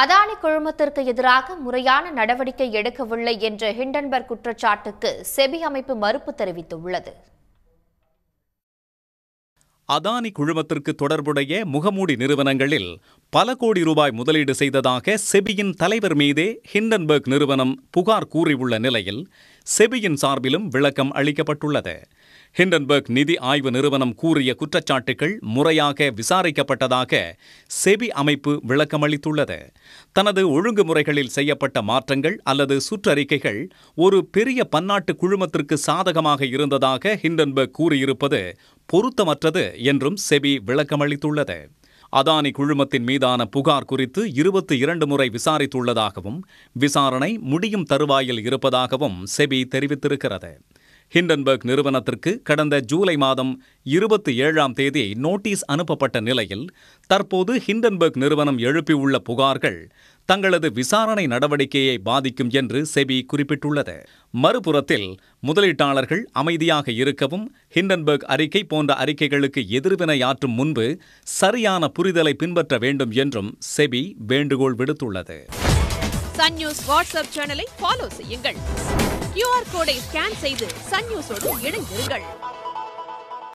அதானி குழுமத்திற்கு எதிராக முறையான நடவடிக்கை எடுக்கவில்லை என்ற ஹிண்டன்பர்க் குற்றச்சாட்டுக்கு செபி அமைப்பு மறுப்பு தெரிவித்துள்ளது அதானி குழுமத்திற்கு தொடர்புடைய முகமூடி நிறுவனங்களில் பல கோடி ரூபாய் முதலீடு செய்ததாக செபியின் தலைவர் மீதே ஹிண்டன்பர்க் நிறுவனம் புகார் கூறியுள்ள நிலையில் செபியின் சார்பிலும் விளக்கம் அளிக்கப்பட்டுள்ளது ஹிண்டன்பர்க் நிதி ஆய்வு நிறுவனம் கூறிய குற்றச்சாட்டுகள் முறையாக விசாரிக்கப்பட்டதாக செபி அமைப்பு விளக்கமளித்துள்ளது தனது ஒழுங்குமுறைகளில் செய்யப்பட்ட மாற்றங்கள் அல்லது சுற்றறிக்கைகள் ஒரு பெரிய பன்னாட்டு குழுமத்திற்கு சாதகமாக இருந்ததாக ஹிண்டன்பர்க் கூறியிருப்பது பொருத்தமற்றது என்றும் செபி விளக்கமளித்துள்ளது அதானி குழுமத்தின் மீதான புகார் குறித்து இருபத்தி இரண்டு முறை விசாரித்துள்ளதாகவும் விசாரணை முடியும் தருவாயில் இருப்பதாகவும் செபி தெரிவித்திருக்கிறது ஹிண்டன்பர்க் நிறுவனத்திற்கு கடந்த ஜூலை மாதம் இருபத்தி ஏழாம் தேதி நோட்டீஸ் அனுப்பப்பட்ட நிலையில் தற்போது ஹிண்டன்பர்க் நிறுவனம் எழுப்பியுள்ள புகார்கள் தங்களது விசாரணை நடவடிக்கையை பாதிக்கும் என்று செபி குறிப்பிட்டுள்ளது மறுபுறத்தில் முதலீட்டாளர்கள் அமைதியாக இருக்கவும் ஹிண்டன்பர்க் அறிக்கை போன்ற அறிக்கைகளுக்கு எதிர்வினையாற்றும் முன்பு சரியான புரிதலை பின்பற்ற வேண்டும் என்றும் செபி வேண்டுகோள் விடுத்துள்ளது சன் நியூஸ் வாட்ஸ்அப் சேனலை ஃபாலோ செய்யுங்கள் கியூஆர் கோடை ஸ்கேன் செய்து சன் நியூஸோடு இணைந்திருங்கள்